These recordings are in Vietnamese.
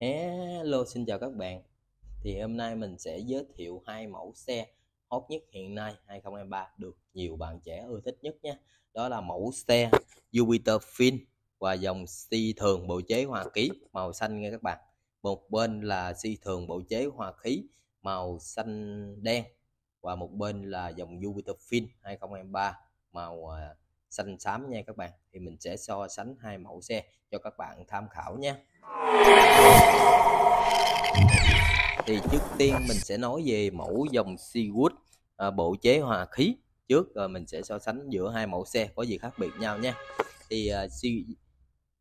Hello xin chào các bạn Thì hôm nay mình sẽ giới thiệu hai mẫu xe hot nhất hiện nay 2023 được nhiều bạn trẻ ưa thích nhất nha Đó là mẫu xe Jupiter Fin và dòng si thường bộ chế hòa khí màu xanh nha các bạn Một bên là si thường bộ chế hòa khí màu xanh đen Và một bên là dòng Jupiter Fin 2023 màu à, xanh xám nha các bạn thì mình sẽ so sánh hai mẫu xe cho các bạn tham khảo nha thì trước tiên mình sẽ nói về mẫu dòng Seawood à, bộ chế hòa khí trước rồi à, mình sẽ so sánh giữa hai mẫu xe có gì khác biệt nhau nha thì uh,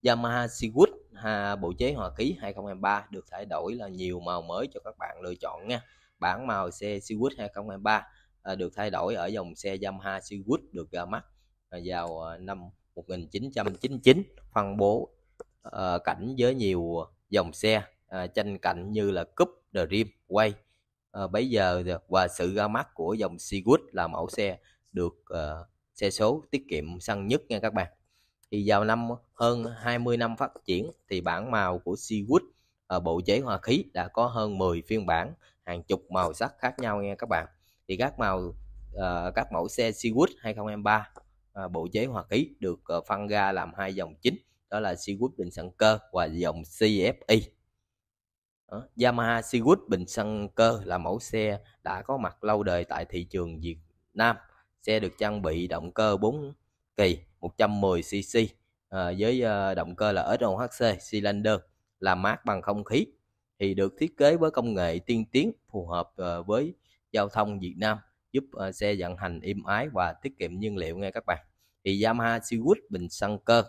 Yamaha Seawood ha, à, bộ chế hòa khí 2023 được thay đổi là nhiều màu mới cho các bạn lựa chọn nha bản màu xe Seawood 2023 à, được thay đổi ở dòng xe Yamaha Seawood được ra mắt vào ờ, năm 1999 phân bố uh, cảnh với nhiều dòng xe uh, tranh cạnh như là Cup Dream Way. Uh, bấy giờ và sự ra mắt của dòng Seawood là mẫu xe được uh, xe số tiết kiệm xăng nhất nha các bạn. Thì vào năm hơn 20 năm phát triển thì bản màu của Seawood uh, bộ chế hòa khí đã có hơn 10 phiên bản hàng chục màu sắc khác nhau nha các bạn. Thì các màu uh, các mẫu xe Seawood 2023 à, bộ chế Hoa Kỳ được à, phân ra làm hai dòng chính đó là Seawood bình xăng cơ và dòng CFI đó. Yamaha Seawood bình xăng cơ là mẫu xe đã có mặt lâu đời tại thị trường Việt Nam xe được trang bị động cơ 4 kỳ 110cc à, ờ, với à, động cơ là SOHC cylinder làm mát bằng không khí thì được thiết kế với công nghệ tiên tiến phù hợp à, với giao thông Việt Nam giúp uh, xe vận hành êm ái và tiết kiệm nhiên liệu nghe các bạn thì Yamaha Siwood bình xăng cơ uh,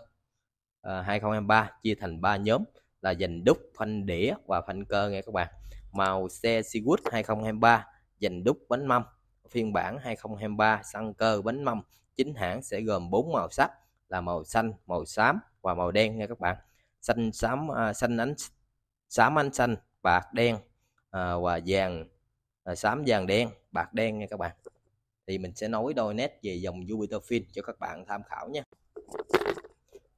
ờ, 2023 chia thành 3 nhóm là dành đúc phanh đĩa và phanh cơ nghe các bạn màu xe Siwood 2023 dành đúc bánh mâm phiên bản 2023 xăng cơ bánh mâm chính hãng sẽ gồm 4 màu sắc là màu xanh màu xám và màu đen nha các bạn xanh xám uh, xanh ánh xám ánh xanh bạc đen uh, và vàng uh, xám vàng đen bạc đen nha các bạn thì mình sẽ nói đôi nét về dòng Jupiter Fin cho các bạn tham khảo nha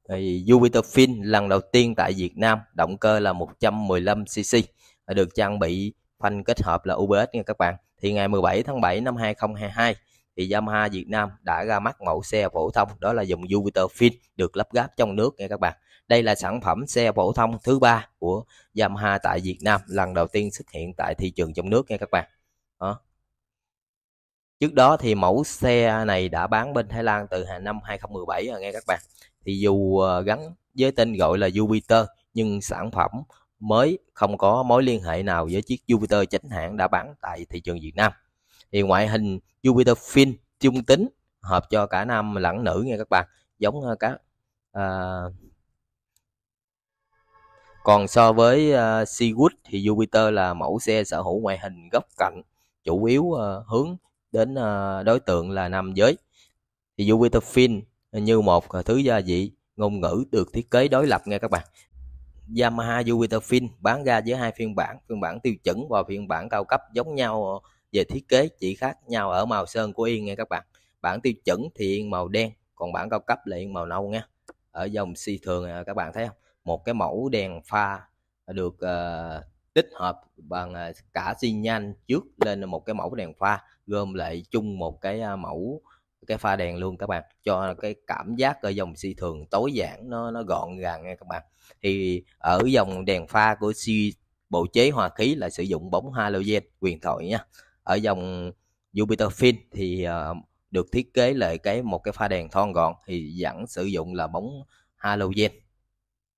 thì Jupiter Fin lần đầu tiên tại Việt Nam động cơ là 115cc được trang bị phanh kết hợp là UBS nha các bạn thì ngày 17 tháng 7 năm 2022 thì Yamaha Việt Nam đã ra mắt mẫu xe phổ thông đó là dòng Jupiter Fin được lắp ráp trong nước nha các bạn. Đây là sản phẩm xe phổ thông thứ ba của Yamaha tại Việt Nam lần đầu tiên xuất hiện tại thị trường trong nước nha các bạn. Trước đó thì mẫu xe này đã bán bên Thái Lan từ năm 2017 rồi à, nghe các bạn. Thì dù ờ, gắn với tên gọi là Jupiter nhưng sản phẩm mới không có mối liên hệ nào với chiếc Jupiter chính hãng đã bán tại thị trường Việt Nam. Thì ngoại hình Jupiter Fin trung tính hợp cho cả nam lẫn nữ nghe các bạn, giống ờ, cá à... còn so với uh, thì Jupiter là mẫu xe sở hữu ngoại hình góc cạnh chủ yếu uh, hướng đến ờ, đối tượng là nam giới. Thì Jupiterfin như một ờ, thứ gia vị ngôn ngữ được thiết kế đối lập nghe các bạn. Yamaha Jupiterfin bán ra với hai phiên bản, phiên bản tiêu chuẩn và phiên bản cao cấp giống nhau về thiết kế chỉ khác nhau ở màu sơn của yên nghe các bạn. Bản tiêu chuẩn thì yên màu đen, còn bản cao cấp là yên màu nâu nha. Ở dòng si thường à, các bạn thấy không? Một cái mẫu đèn pha được uh, tích hợp bằng à, cả xi nhan trước lên một cái mẫu đèn pha gom lại chung một cái à, mẫu cái pha đèn luôn các bạn cho cái cảm giác ở dòng xi thường tối giản nó nó gọn gàng nha các bạn thì ở dòng đèn pha của xi bộ chế hòa khí là sử dụng bóng halogen quyền thoại nha ở dòng Jupiter Fin thì à, được thiết kế lại cái một cái pha đèn thon gọn thì vẫn sử dụng là bóng halogen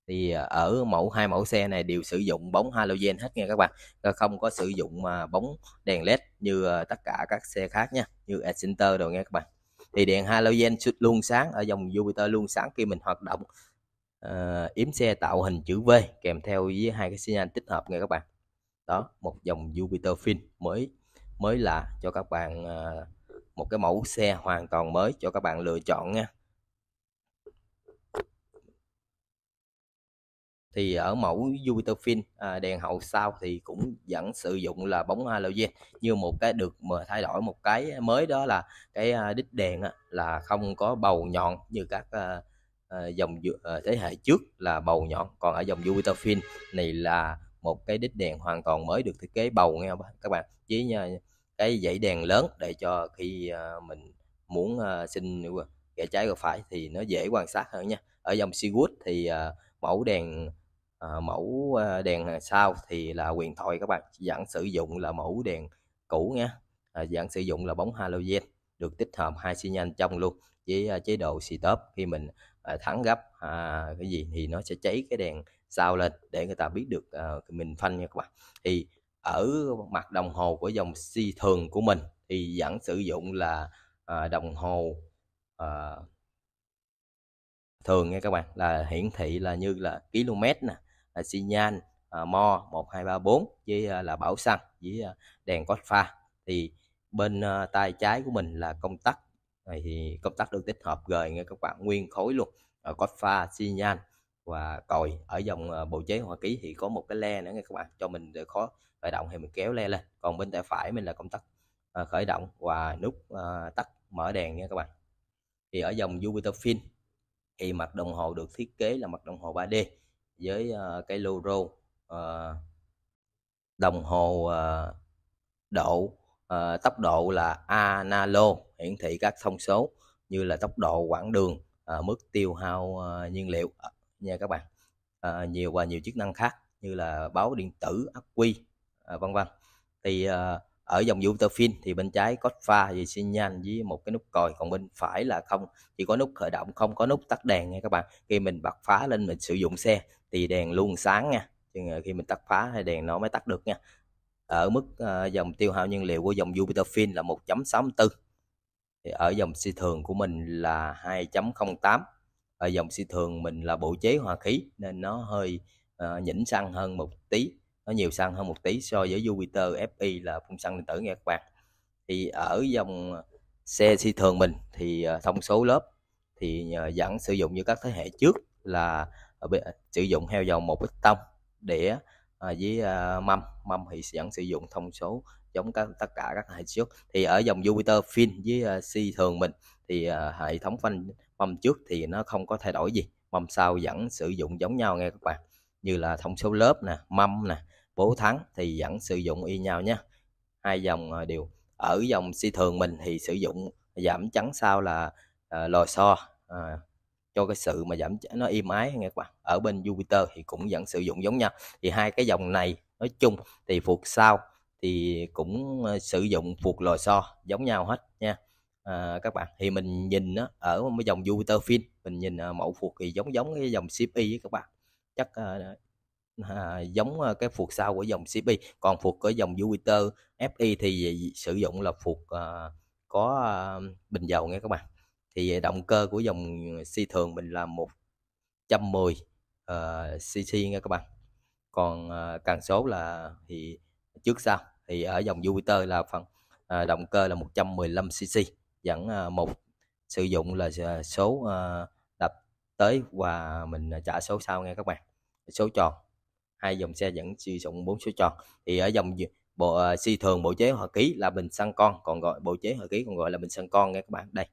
thì à, ở mẫu hai mẫu xe này đều sử dụng bóng halogen hết nha các bạn không có sử dụng mà bóng đèn led như à, tất cả các xe khác nha như Accenter rồi nghe các bạn thì đèn halogen luôn sáng ở dòng Jupiter luôn sáng khi mình hoạt động uh, yếm xe tạo hình chữ V kèm theo với hai cái xi nhan tích hợp nghe các bạn đó một dòng Jupiter Fin mới mới là cho các bạn uh, một cái mẫu xe hoàn toàn mới cho các bạn lựa chọn nha thì ở mẫu Jupiter Fin à, đèn hậu sau thì cũng vẫn sử dụng là bóng halogen như một cái được mà thay đổi một cái mới đó là cái à, đích đèn á, là không có bầu nhọn như các à, à dòng à, thế hệ trước là bầu nhọn còn ở dòng Jupiter Fin này là một cái đích đèn hoàn toàn mới được thiết kế bầu nghe không các bạn với nha, cái dãy đèn lớn để cho khi à, mình muốn xin kẻ trái và phải thì nó dễ quan sát hơn nha ở dòng Seawood thì mẫu đèn Ờ, mẫu ờ, đèn sau thì là quyền thoại các bạn dạng sử dụng là mẫu đèn cũ nhé à, ờ, sử dụng là bóng halogen được tích hợp hai xi nhan trong luôn với chế độ xì tớp khi mình thắng gấp à, cái gì thì nó sẽ cháy cái đèn sau lên để người ta biết được à, mình phanh nha các bạn thì ở mặt đồng hồ của dòng si thường của mình thì vẫn sử dụng là à, đồng hồ à, thường nha các bạn là hiển thị là như là km nè à, xi nhan à, mo 1234 với à, là bảo xăng với à, đèn có pha thì bên à, tay trái của mình là công tắc này thì công tắc được tích hợp rời nghe các bạn nguyên khối luôn ở có pha xi và còi ở dòng à, bộ chế hoa ký thì có một cái le nữa nghe các bạn cho mình để khó khởi động thì mình kéo le lên còn bên tay phải mình là công tắc à, khởi động và nút à, tắt mở đèn nha các bạn thì ở dòng Jupiter Fin thì mặt đồng hồ được thiết kế là mặt đồng hồ 3D với uh, ờ, cái luro uh, ờ, đồng hồ uh, độ uh, tốc độ là analog hiển thị các thông số như là tốc độ quãng đường uh, mức tiêu hao uh, nhiên liệu nha các bạn uh, nhiều và nhiều chức năng khác như là báo điện tử ắc quy uh, vân vân thì uh, ở dòng Utafin thì bên trái có pha gì xin nhanh với một cái nút còi còn bên phải là không chỉ có nút khởi động không có nút tắt đèn nha các bạn khi mình bật phá lên mình sử dụng xe thì đèn luôn sáng nha nhưng khi mình tắt phá hay đèn nó mới tắt được nha ở mức uh, dòng tiêu hao nhiên liệu của dòng Jupiterfin là 1.64 thì ở dòng xe thường của mình là 2.08 ở dòng xe thường mình là bộ chế hòa khí nên nó hơi uh, nhỉnh xăng hơn một tí nó nhiều xăng hơn một tí so với Jupiter FI là phun xăng điện tử nghe các bạn thì ở dòng xe si thường mình thì ờ, thông số lớp thì ờ, vẫn sử dụng như các thế hệ trước là ờ, sử dụng heo dầu một ít tông để với mâm mâm thì vẫn sử dụng thông số giống các tất cả các hệ trước thì ở dòng Jupiter Fin với si thường mình thì hệ thống phanh mâm trước thì nó không có thay đổi gì mâm sau vẫn sử dụng giống nhau nghe các bạn như là thông số lớp nè mâm nè bố thắng thì vẫn sử dụng y nhau nhé hai dòng à, đều ở dòng si thường mình thì sử dụng giảm trắng sau là uh, lò xo uh, cho cái sự mà giảm nó im ái nghe các bạn ở bên Jupiter thì cũng vẫn sử dụng giống nhau thì hai cái dòng này nói chung thì phục sau thì cũng sử dụng phục lò xo giống nhau hết nha à, các bạn thì mình nhìn đó, ở dòng Jupiter Fin mình nhìn mẫu phục thì giống giống cái dòng ship y các bạn chắc à, giống ờ, cái phuộc sau của dòng CP còn phuộc của dòng Jupiter FI thì sử dụng là phuộc à, ờ, có à, bình dầu nghe các bạn thì động cơ của dòng C thường mình là 110 uh, cc nghe các bạn còn uh, càng số là thì trước sau thì ở dòng Jupiter là phần uh, động cơ là 115 cc dẫn uh, một sử dụng là số uh, đập tới và mình trả số sau nghe các bạn số tròn hai dòng xe vẫn sử dụng bốn số tròn thì ở dòng bộ uh, si thường bộ chế hòa ký là bình xăng con còn gọi bộ chế hòa ký còn gọi là bình xăng con nghe các bạn đây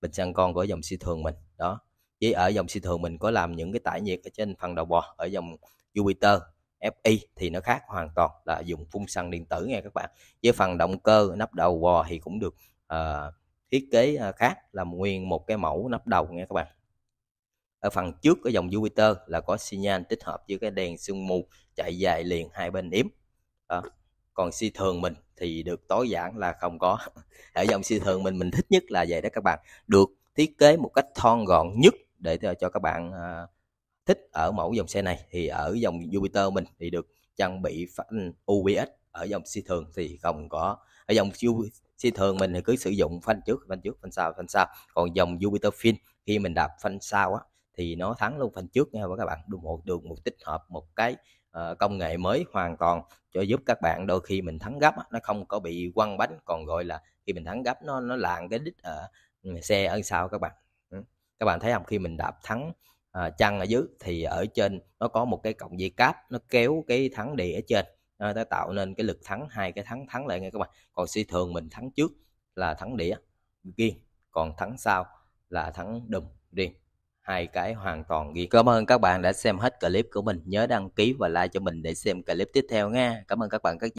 bình xăng con của dòng si thường mình đó với ở dòng si thường mình có làm những cái tải nhiệt ở trên phần đầu bò ở dòng Jupiter FI thì nó khác hoàn toàn là dùng phun xăng điện tử nghe các bạn với phần động cơ nắp đầu bò thì cũng được uh, thiết kế ờ, khác là nguyên một cái mẫu nắp đầu nghe các bạn ở phần trước của dòng Jupiter là có xi nhan tích hợp với cái đèn sương mù chạy dài liền hai bên yếm đó. còn si thường mình thì được tối giản là không có ở dòng si thường mình mình thích nhất là vậy đó các bạn được thiết kế một cách thon gọn nhất để cho các bạn uh, thích ở mẫu dòng xe này thì ở dòng Jupiter mình thì được trang bị phanh ừ, UBS ở dòng si thường thì không có ở dòng si thường mình thì cứ sử dụng phanh trước phanh trước phanh sau phanh sau còn dòng Jupiter Fin khi mình đạp phanh sau á thì nó thắng luôn phần trước nha các bạn Đúng một được một tích hợp một cái uh, công nghệ mới hoàn toàn cho giúp các bạn đôi khi mình thắng gấp nó không có bị quăng bánh còn gọi là khi mình thắng gấp nó nó lạng cái đít ở ừ, xe ở sau các bạn ừ, các bạn thấy không khi mình đạp thắng à, ờ, chăn ở dưới thì ở trên nó có một cái cọng dây cáp nó kéo cái thắng địa ở trên nó tạo nên cái lực thắng hai cái thắng thắng lại nghe các bạn còn suy thường mình thắng trước là thắng đĩa riêng còn thắng sau là thắng đùm riêng hai cái hoàn toàn ghi cảm ơn các bạn đã xem hết clip của mình nhớ đăng ký và like cho mình để xem clip tiếp theo nha cảm ơn các bạn các